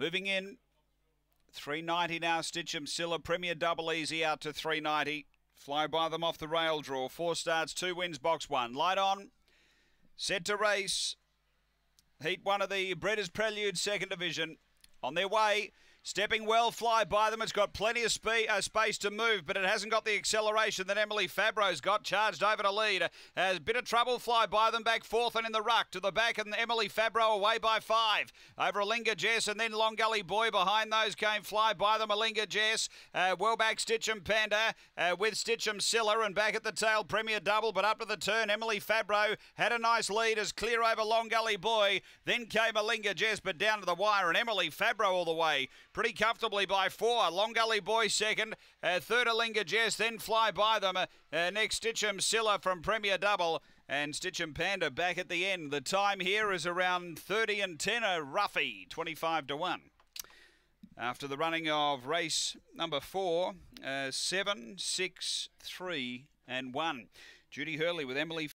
Moving in, 390 now, Stitchem Silla, Premier Double Easy out to 390. Fly by them off the rail draw. Four starts, two wins, box one. Light on, set to race. Heat one of the Breeders' Prelude, second division. On their way, Stepping well, fly by them. It's got plenty of uh, space to move, but it hasn't got the acceleration that Emily Fabro's got. Charged over to lead. Has a bit of trouble. Fly by them back fourth and in the ruck to the back, and Emily Fabro away by five over Alinga Jess, and then Long Gully Boy behind those came fly by them. Alinga Jess, uh, well back Stitchem Panda uh, with Stitchem Silla, and back at the tail Premier Double, but up to the turn Emily Fabro had a nice lead as clear over Long Gully Boy. Then came Alinga Jess, but down to the wire, and Emily Fabro all the way pretty comfortably by four. Long Gully Boy second, uh, third Alinga Jess, then fly by them. Uh, next Stitchem Silla from Premier Double. And Stitchem Panda back at the end. The time here is around 30 and 10, a roughie, 25 to 1. After the running of race number four, uh, and 1. Judy Hurley with Emily